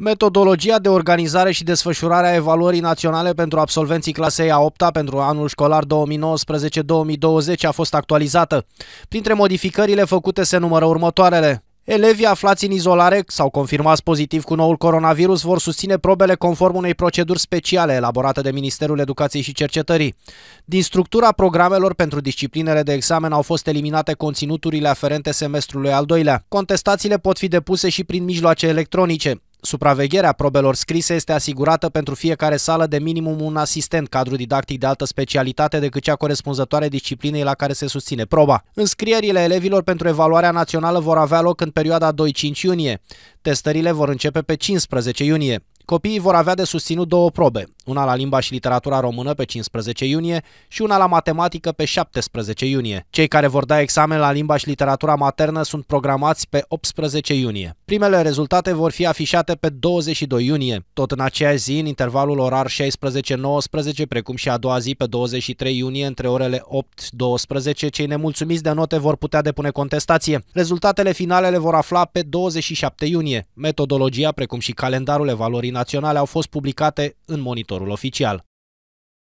Metodologia de organizare și desfășurare a evaluării naționale pentru absolvenții clasei a 8 -a pentru anul școlar 2019-2020 a fost actualizată. Printre modificările făcute se numără următoarele. Elevii aflați în izolare sau confirmați pozitiv cu noul coronavirus vor susține probele conform unei proceduri speciale elaborate de Ministerul Educației și Cercetării. Din structura programelor pentru disciplinele de examen au fost eliminate conținuturile aferente semestrului al doilea. Contestațiile pot fi depuse și prin mijloace electronice. Supravegherea probelor scrise este asigurată pentru fiecare sală de minimum un asistent cadru didactic de altă specialitate decât cea corespunzătoare disciplinei la care se susține proba. Înscrierile elevilor pentru evaluarea națională vor avea loc în perioada 2-5 iunie. Testările vor începe pe 15 iunie. Copiii vor avea de susținut două probe, una la limba și literatura română pe 15 iunie și una la matematică pe 17 iunie. Cei care vor da examen la limba și literatura maternă sunt programați pe 18 iunie. Primele rezultate vor fi afișate pe 22 iunie. Tot în aceea zi, în intervalul orar 16-19, precum și a doua zi pe 23 iunie, între orele 8-12, cei nemulțumiți de note vor putea depune contestație. Rezultatele finale le vor afla pe 27 iunie. Metodologia, precum și calendarul evaluării naționale, au fost publicate în monitorul oficial.